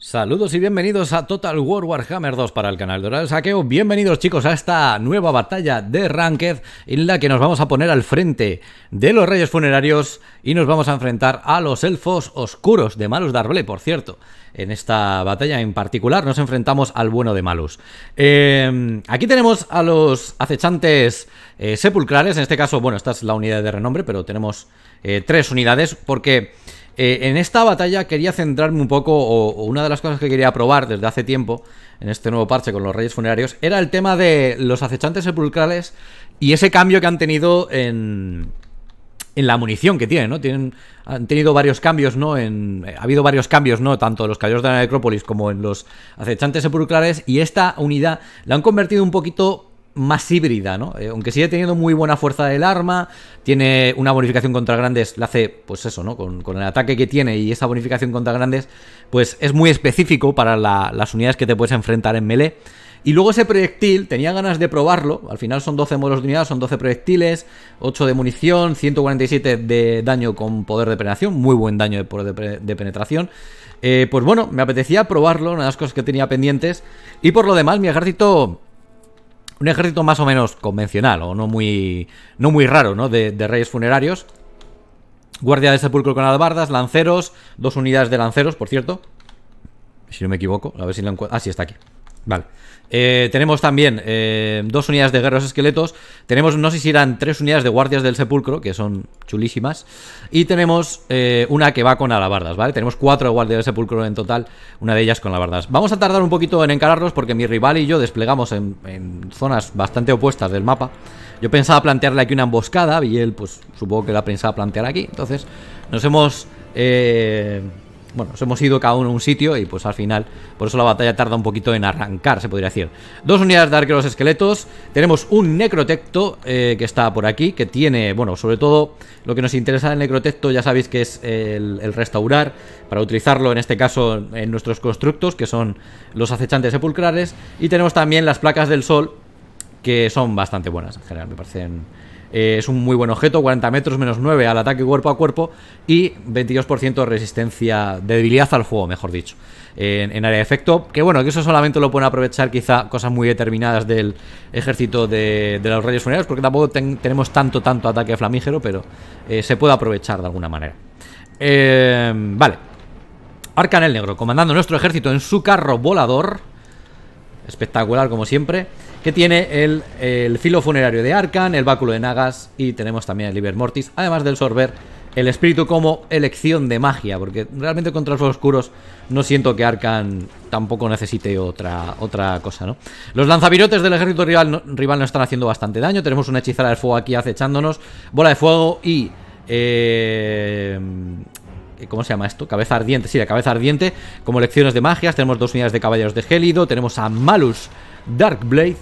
Saludos y bienvenidos a Total War Warhammer 2 para el canal de Saqueo. Bienvenidos chicos a esta nueva batalla de Ranked en la que nos vamos a poner al frente de los Reyes Funerarios y nos vamos a enfrentar a los Elfos Oscuros de Malus Darble, por cierto. En esta batalla en particular nos enfrentamos al bueno de Malus. Eh, aquí tenemos a los acechantes eh, sepulcrales, en este caso, bueno, esta es la unidad de renombre, pero tenemos eh, tres unidades porque... Eh, en esta batalla quería centrarme un poco, o, una de las cosas que quería probar desde hace tiempo, en este nuevo parche con los Reyes Funerarios, era el tema de los acechantes sepulcrales y ese cambio que han tenido en, en la munición que tienen, ¿no? Tienen, han tenido varios cambios, ¿no? En, eh, ha habido varios cambios, ¿no? Tanto en los cayos de la necrópolis como en los acechantes sepulcrales y esta unidad la han convertido un poquito más híbrida, ¿no? Eh, aunque sigue teniendo muy buena fuerza del arma, tiene una bonificación contra grandes, la hace, pues eso, ¿no? Con, el ataque que tiene y esa bonificación contra grandes, pues es muy específico para las unidades que te puedes enfrentar en melee. Y luego ese proyectil, tenía ganas de probarlo. Al final son 12 modelos de unidad, son 12 proyectiles, 8 de munición, 147 de daño con poder de penetración, muy buen daño de poder de, penetración. Eh, pues bueno, me apetecía probarlo, una de las cosas que tenía pendientes. Y por lo demás, mi ejército un ejército más o menos convencional, o no muy, no muy raro, ¿no? De, reyes funerarios. Guardia de sepulcro con albardas, lanceros, dos unidades de lanceros, por cierto. Si no me equivoco, a ver si lo encuentro. Ah, sí, está aquí. Vale. Eh, tenemos también eh, dos unidades de guerreros esqueletos. Tenemos, no sé si eran tres unidades de guardias del sepulcro, que son chulísimas. Y tenemos eh, una que va con alabardas, ¿vale? Tenemos cuatro guardias del sepulcro en total, una de ellas con alabardas. Vamos a tardar un poquito en encararlos porque mi rival y yo desplegamos en, zonas bastante opuestas del mapa. Yo pensaba plantearle aquí una emboscada y él, pues, supongo que la pensaba plantear aquí. Entonces, nos hemos... Eh, bueno, nos hemos ido cada uno a un sitio y pues al final, por eso la batalla tarda un poquito en arrancar, se podría decir. Dos unidades de los esqueletos, tenemos un necrotecto eh, que está por aquí, que tiene, bueno, sobre todo lo que nos interesa del necrotecto, ya sabéis que es el, el, restaurar, para utilizarlo en este caso en nuestros constructos, que son los acechantes sepulcrales, y tenemos también las placas del sol, que son bastante buenas en general, me parecen eh, es un muy buen objeto, 40 metros menos 9 al ataque cuerpo a cuerpo y 22% de resistencia, de debilidad al fuego, mejor dicho, en, área de efecto. Que bueno, que eso solamente lo pueden aprovechar quizá cosas muy determinadas del ejército de, los Reyes Funerarios, porque tampoco tenemos tanto, tanto ataque flamígero, pero eh, se puede aprovechar de alguna manera. Eh, vale. arcanel Negro, comandando nuestro ejército en su carro volador. Espectacular como siempre que tiene el, filo funerario de Arcan, el báculo de Nagas y tenemos también el Liber Mortis, además del Sorber, el espíritu como elección de magia, porque realmente contra los oscuros no siento que Arcan tampoco necesite otra, otra cosa, ¿no? Los lanzavirotes del ejército rival, no, rival nos están haciendo bastante daño, tenemos una hechizada de fuego aquí acechándonos, bola de fuego y... Eh, eh, ¿Cómo se llama esto? Cabeza ardiente, sí, la cabeza ardiente Como lecciones de magias, tenemos dos unidades de caballeros de Gélido Tenemos a Malus Darkblade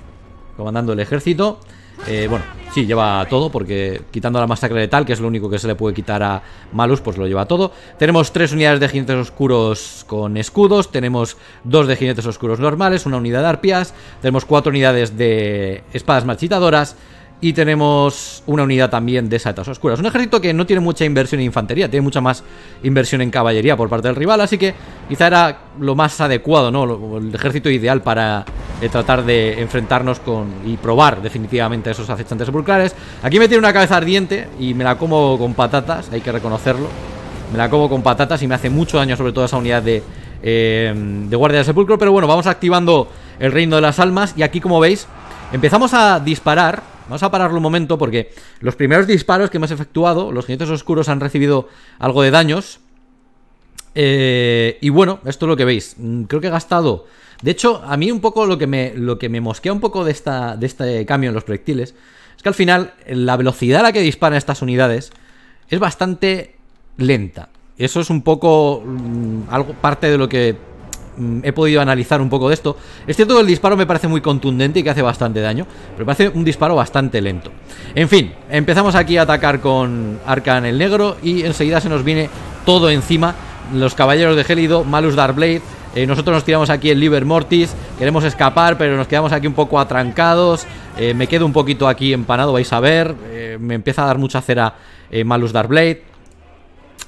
Comandando el ejército eh, Bueno, sí, lleva todo Porque quitando la masacre letal, que es lo único que se le puede quitar a Malus Pues lo lleva todo Tenemos tres unidades de jinetes oscuros con escudos Tenemos dos de jinetes oscuros normales Una unidad de arpías Tenemos cuatro unidades de espadas marchitadoras y tenemos una unidad también de saetas oscuras. Un ejército que no tiene mucha inversión en infantería, tiene mucha más inversión en caballería por parte del rival, así que quizá era lo más adecuado, ¿no? El ejército ideal para eh, tratar de enfrentarnos con y probar definitivamente esos acechantes sepulcrales. Aquí me tiene una cabeza ardiente y me la como con patatas, hay que reconocerlo. Me la como con patatas y me hace mucho daño sobre todo esa unidad de, guardia em, de guardia sepulcro. Pero bueno, vamos activando el reino de las almas y aquí como veis empezamos a disparar Vamos a pararlo un momento porque los primeros disparos que hemos efectuado, los jinetes oscuros han recibido algo de daños. Eh, y bueno, esto es lo que veis. Mm, creo que he gastado... De hecho, a mí un poco lo que me, lo que me mosquea un poco de, esta, de este cambio en los proyectiles es que al final la velocidad a la que disparan estas unidades es bastante lenta. Eso es un poco mm, algo, parte de lo que Mm, he podido analizar un poco de esto. Es cierto que el disparo me parece muy contundente y que hace bastante daño, pero me parece un disparo bastante lento. En fin, empezamos aquí a atacar con Arcan el Negro y enseguida se nos viene todo encima. Los caballeros de Gélido, Malus Darblade, eh, nosotros nos tiramos aquí el Liber Mortis, queremos escapar, pero nos quedamos aquí un poco atrancados. Eh, me quedo un poquito aquí empanado, vais a ver. Eh, me empieza a dar mucha cera Malus Darblade.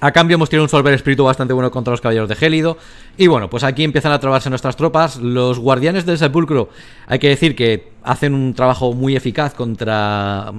A cambio hemos tenido un Solver Espíritu bastante bueno contra los Caballeros de Gélido. Y bueno, pues aquí empiezan a trabarse nuestras tropas. Los Guardianes del Sepulcro, hay que decir que hacen un trabajo muy eficaz contra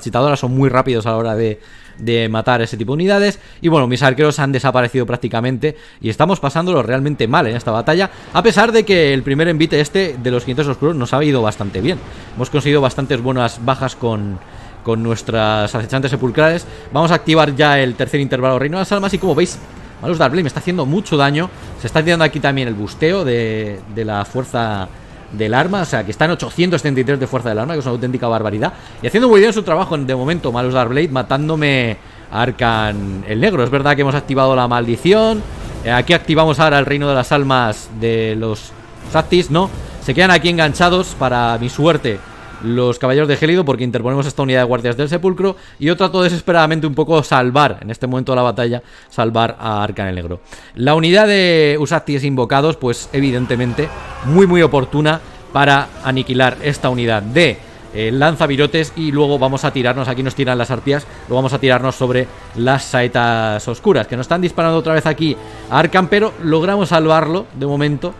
chitadoras son muy rápidos a la hora de, de matar ese tipo de unidades. Y bueno, mis arqueros han desaparecido prácticamente y estamos pasándolo realmente mal en esta batalla. A pesar de que el primer envite este de los 500 oscuros nos ha ido bastante bien. Hemos conseguido bastantes buenas bajas con con nuestras acechantes sepulcrales. Vamos a activar ya el tercer intervalo Reino de las Almas y como veis, Malus Darblade me está haciendo mucho daño. Se está tirando aquí también el busteo de, de la fuerza del arma, o sea, que está en 873 de fuerza del arma, que es una auténtica barbaridad. Y haciendo muy bien su trabajo de momento, Malus Blade. matándome Arcan el Negro. Es verdad que hemos activado la maldición. Eh, aquí activamos ahora el reino de las almas de los sátis ¿no? Se quedan aquí enganchados para mi suerte los caballeros de Gélido porque interponemos esta unidad de guardias del sepulcro y yo trato desesperadamente un poco salvar, en este momento de la batalla, salvar a Arcan el Negro. La unidad de Usatis invocados, pues evidentemente muy muy oportuna para aniquilar esta unidad de eh, lanzavirotes y luego vamos a tirarnos, aquí nos tiran las arpías, lo vamos a tirarnos sobre las saetas oscuras, que nos están disparando otra vez aquí a Arcan, pero logramos salvarlo de momento.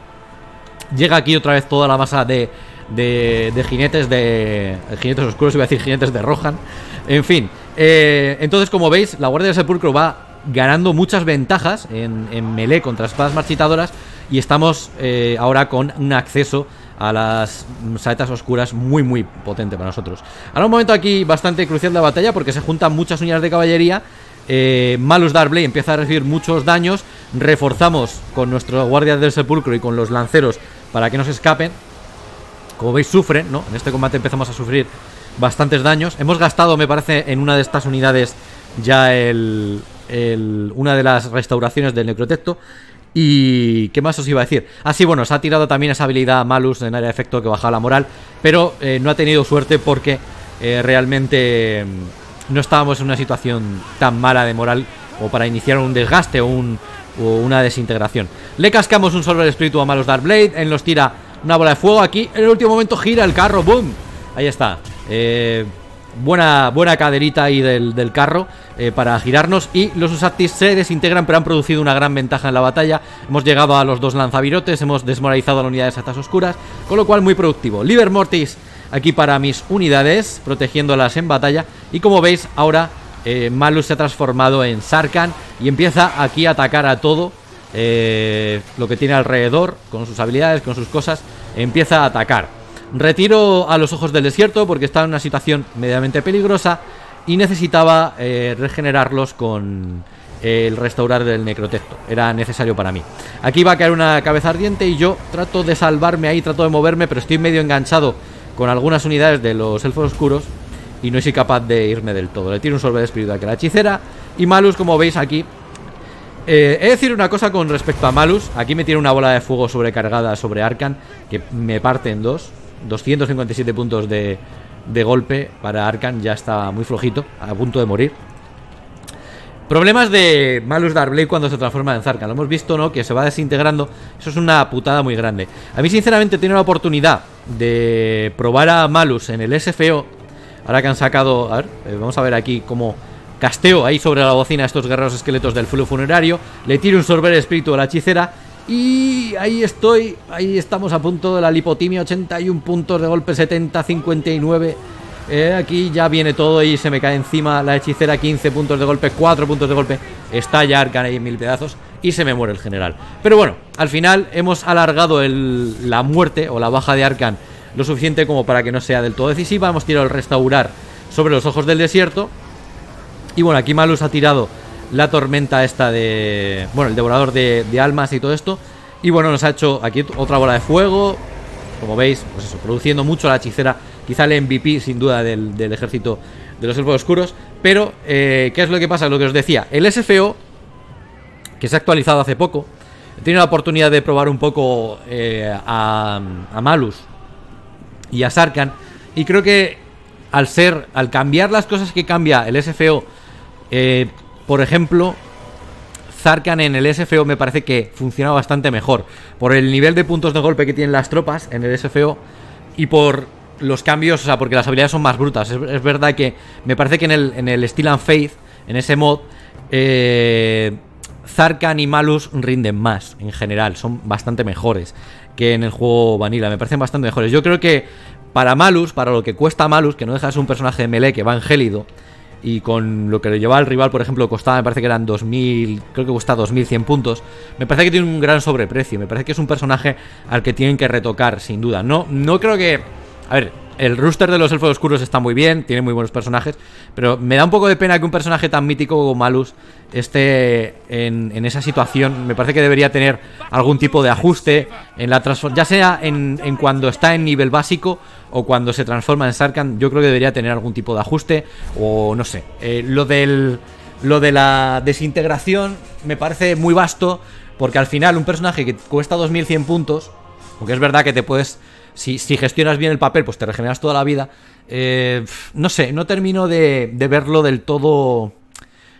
Llega aquí otra vez toda la masa de de, jinetes de, jinetes oscuros, iba a decir jinetes de Rohan. En fin, eh, entonces como veis, la Guardia del Sepulcro va ganando muchas ventajas en, en melee contra espadas marchitadoras y estamos eh, ahora con un acceso a las saetas oscuras muy muy potente para nosotros. Ahora un momento aquí bastante crucial de la batalla porque se juntan muchas uñas de caballería. Eh, Malus Darblay empieza a recibir muchos daños. Reforzamos con nuestro Guardia del sepulcro y con los lanceros para que no se escapen. Como veis sufren, ¿no? En este combate empezamos a sufrir bastantes daños Hemos gastado, me parece, en una de estas unidades ya el, una de las restauraciones del necrotecto y qué más os iba a decir. Así, ah, bueno, se ha tirado también esa habilidad Malus en área de efecto que bajaba la moral, pero eh, no ha tenido suerte porque eh, realmente mm, no estábamos en una situación tan mala de moral o para iniciar un desgaste o, una desintegración. Le cascamos un solo espíritu a Malus Darkblade, en los tira una bola de fuego aquí. En el último momento gira el carro. ¡Boom! Ahí está. Eh, buena, buena caderita ahí del, carro eh, para girarnos. Y los Usactis se desintegran, pero han producido una gran ventaja en la batalla. Hemos llegado a los dos lanzavirotes, hemos desmoralizado a la unidades de Satas Oscuras. Con lo cual, muy productivo. Liber Mortis aquí para mis unidades, protegiéndolas en batalla. Y como veis, ahora eh, Malus se ha transformado en Sarkan y empieza aquí a atacar a todo eh, lo que tiene alrededor, con sus habilidades, con sus cosas, empieza a atacar. Retiro a los ojos del desierto porque está en una situación medianamente peligrosa y necesitaba eh, regenerarlos con eh, el restaurar del necrotecto. Era necesario para mí. Aquí va a caer una cabeza ardiente y yo trato de salvarme ahí, trato de moverme, pero estoy medio enganchado con algunas unidades de los elfos oscuros y no soy capaz de irme del todo. Le tiro un sorbe de espíritu a la hechicera y Malus, como veis aquí, eh, he de decir una cosa con respecto a Malus. Aquí me tiene una bola de fuego sobrecargada sobre Arkan, que me parte en dos. 257 puntos de, de golpe para Arkan, ya está muy flojito, a punto de morir. Problemas de Malus Darkblade cuando se transforma en Zarkan. Lo hemos visto, ¿no? Que se va desintegrando. Eso es una putada muy grande. A mí, sinceramente, tiene la oportunidad de probar a Malus en el SFO. Ahora que han sacado... A ver, eh, vamos a ver aquí cómo Casteo ahí sobre la bocina a estos guerreros esqueletos del flujo funerario. Le tiro un sorber espíritu a la hechicera. Y ahí estoy. Ahí estamos a punto de la lipotimia. 81 puntos de golpe, 70, 59. Eh, aquí ya viene todo y se me cae encima la hechicera. 15 puntos de golpe, 4 puntos de golpe. Está ya ahí en mil pedazos. Y se me muere el general. Pero bueno, al final hemos alargado la muerte o la baja de Arcan lo suficiente como para que no sea del todo decisiva. Hemos tirado el restaurar sobre los ojos del desierto. Y bueno, aquí Malus ha tirado la tormenta esta de... Bueno, el devorador de, almas y todo esto. Y bueno, nos ha hecho aquí otra bola de fuego. Como veis, pues eso, produciendo mucho la hechicera. Quizá el MVP, sin duda, del, ejército de los elfos oscuros. Pero, eh, ¿qué es lo que pasa? Lo que os decía, el SFO, que se ha actualizado hace poco, tiene la oportunidad de probar un poco eh, a, a, Malus y a Sarkan. Y creo que al ser, al cambiar las cosas que cambia el SFO eh, por ejemplo, Zarkan en el SFO me parece que funciona bastante mejor. Por el nivel de puntos de golpe que tienen las tropas en el SFO y por los cambios, o sea, porque las habilidades son más brutas. Es, verdad que me parece que en el, Steel and Faith, en ese mod, eh, Zarkan y Malus rinden más en general, son bastante mejores que en el juego Vanilla, me parecen bastante mejores. Yo creo que para Malus, para lo que cuesta Malus, que no dejas un personaje de melee que va gélido y con lo que le llevaba al rival, por ejemplo, costaba, me parece que eran 2.000, creo que cuesta 2.100 puntos, me parece que tiene un gran sobreprecio, me parece que es un personaje al que tienen que retocar, sin duda. No, no creo que... A ver, el rooster de los elfos oscuros está muy bien, tiene muy buenos personajes, pero me da un poco de pena que un personaje tan mítico como Malus esté en, esa situación. Me parece que debería tener algún tipo de ajuste, en la ya sea en, cuando está en nivel básico o cuando se transforma en Sarkhan. Yo creo que debería tener algún tipo de ajuste o no sé. Eh, lo, del, lo de la desintegración me parece muy vasto porque al final un personaje que cuesta 2100 puntos, porque es verdad que te puedes si, gestionas bien el papel, pues te regeneras toda la vida. Eh, no sé, no termino de, verlo del todo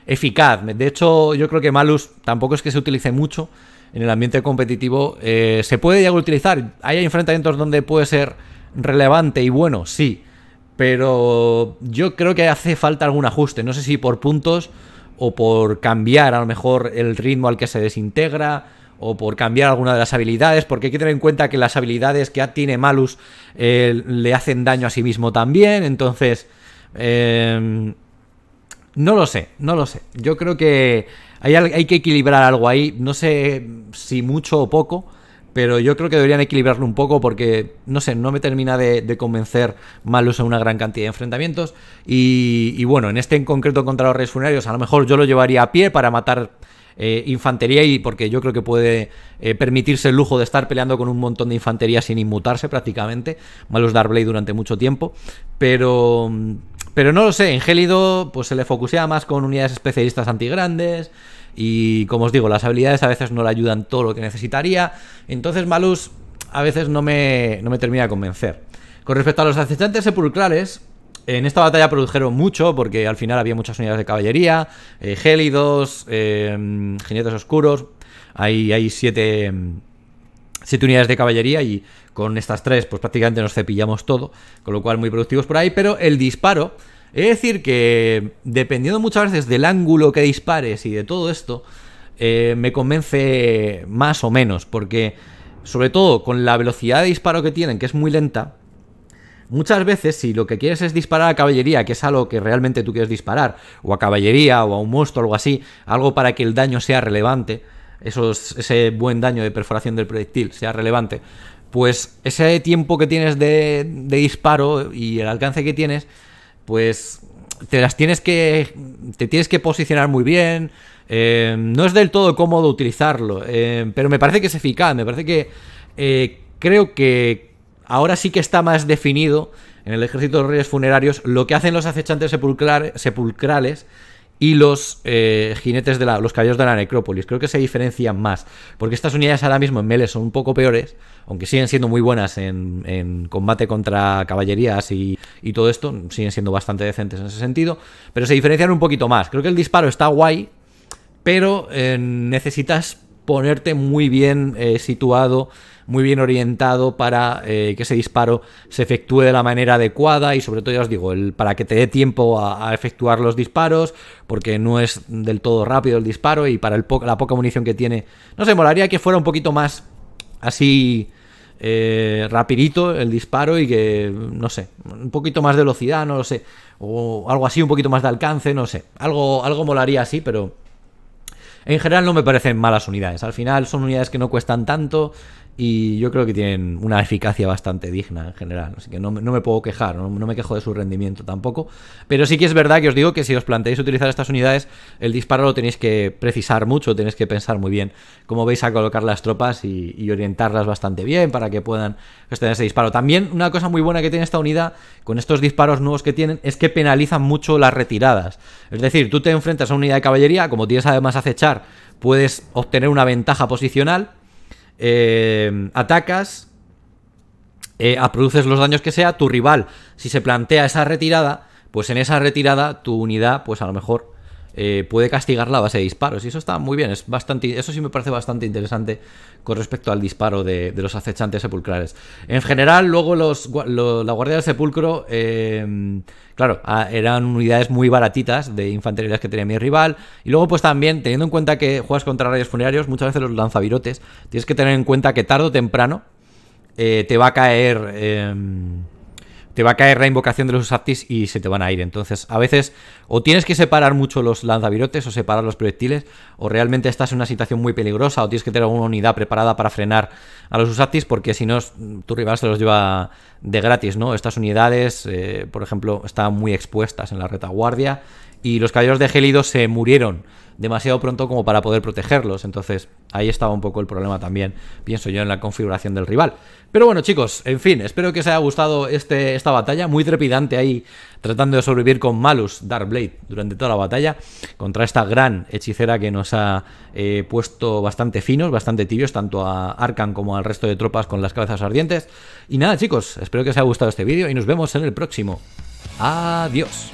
eficaz. De hecho, yo creo que Malus tampoco es que se utilice mucho en el ambiente competitivo. Eh, se puede ya utilizar. Hay enfrentamientos donde puede ser relevante y bueno, sí. Pero yo creo que hace falta algún ajuste. No sé si por puntos o por cambiar a lo mejor el ritmo al que se desintegra o por cambiar alguna de las habilidades, porque hay que tener en cuenta que las habilidades que tiene Malus eh, le hacen daño a sí mismo también, entonces... Eh, no lo sé, no lo sé. Yo creo que hay, que equilibrar algo ahí, no sé si mucho o poco, pero yo creo que deberían equilibrarlo un poco porque, no sé, no me termina de, convencer Malus a una gran cantidad de enfrentamientos. Y, bueno, en este en concreto contra los reyes funerarios, a lo mejor yo lo llevaría a pie para matar eh, infantería y porque yo creo que puede eh, permitirse el lujo de estar peleando con un montón de infantería sin inmutarse prácticamente. Malus Darblade durante mucho tiempo. Pero. Pero no lo sé, en pues se le focusea más con unidades especialistas antigrandes y como os digo, las habilidades a veces no le ayudan todo lo que necesitaría, entonces Malus a veces no me, no me termina de convencer. Con respecto a los asistentes sepulcrales, en esta batalla produjeron mucho porque al final había muchas unidades de caballería, eh, gélidos, eh, jinetes oscuros. Hay, hay siete, siete unidades de caballería y con estas tres pues prácticamente nos cepillamos todo, con lo cual muy productivos por ahí, pero el disparo... Es decir que dependiendo muchas veces del ángulo que dispares y de todo esto, eh, me convence más o menos, porque sobre todo con la velocidad de disparo que tienen, que es muy lenta, Muchas veces, si lo que quieres es disparar a caballería, que es algo que realmente tú quieres disparar, o a caballería, o a un monstruo, algo así, algo para que el daño sea relevante, ese buen daño de perforación del proyectil sea relevante, pues ese tiempo que tienes de, disparo y el alcance que tienes, pues te las tienes que. te tienes que posicionar muy bien. Eh, no es del todo cómodo utilizarlo. Eh, pero me parece que es eficaz. Me parece que. Eh, creo que ahora sí que está más definido en el ejército de reyes funerarios lo que hacen los acechantes sepulcrales y los eh, jinetes de la, los caballos de la necrópolis. Creo que se diferencian más, porque estas unidades ahora mismo en Mele son un poco peores, aunque siguen siendo muy buenas en, combate contra caballerías y, todo esto, siguen siendo bastante decentes en ese sentido, pero se diferencian un poquito más. Creo que el disparo está guay, pero eh, necesitas ponerte muy bien eh, situado muy bien orientado para eh, que ese disparo se efectúe de la manera adecuada y sobre todo ya os digo, el, para que te dé tiempo a, efectuar los disparos, porque no es del todo rápido el disparo y para el la poca munición que tiene, no sé, molaría que fuera un poquito más así... Eh, rapidito el disparo y que, no sé, un poquito más de velocidad, no lo sé, o algo así, un poquito más de alcance, no sé, algo, algo molaría así, pero en general no me parecen malas unidades. Al final son unidades que no cuestan tanto y yo creo que tienen una eficacia bastante digna en general. Así que no, me puedo quejar, no, me quejo de su rendimiento tampoco. Pero sí que es verdad que os digo que si os planteáis utilizar estas unidades, el disparo lo tenéis que precisar mucho, tenéis que pensar muy bien cómo vais a colocar las tropas y, y orientarlas bastante bien para que puedan tener ese disparo. También una cosa muy buena que tiene esta unidad con estos disparos nuevos que tienen es que penalizan mucho las retiradas. Es decir, tú te enfrentas a una unidad de caballería, como tienes además acechar, puedes obtener una ventaja posicional eh, atacas, eh, produces los daños que sea, tu rival, si se plantea esa retirada, pues en esa retirada tu unidad, pues a lo mejor eh, puede castigar la base de disparos. Y eso está muy bien, es bastante, eso sí me parece bastante interesante con respecto al disparo de, los acechantes sepulcrales. En general, luego los, la Guardia del Sepulcro, em, claro, eran unidades muy baratitas de infanterías que tenía mi rival. Y luego, pues también, teniendo en cuenta que juegas contra rayos funerarios, muchas veces los lanzavirotes, tienes que tener en cuenta que tarde o temprano eh, te va a caer... Em, te va a caer la invocación de los Usaptis y se te van a ir. Entonces, a veces o tienes que separar mucho los lanzavirotes o separar los proyectiles, o realmente estás en una situación muy peligrosa o tienes que tener alguna unidad preparada para frenar a los Usaptis, porque si no, tu rival se los lleva de gratis, ¿no? Estas unidades, eh, por ejemplo, están muy expuestas en la retaguardia y los caballeros de Gélido se murieron demasiado pronto como para poder protegerlos. Entonces, ahí estaba un poco el problema también, pienso yo, en la configuración del rival. Pero bueno, chicos, en fin, espero que os haya gustado este, esta batalla. Muy trepidante ahí, tratando de sobrevivir con Malus Darkblade durante toda la batalla. Contra esta gran hechicera que nos ha eh, puesto bastante finos, bastante tibios, tanto a Arkan como al resto de tropas con las cabezas ardientes. Y nada, chicos, espero que os haya gustado este vídeo y nos vemos en el próximo. Adiós.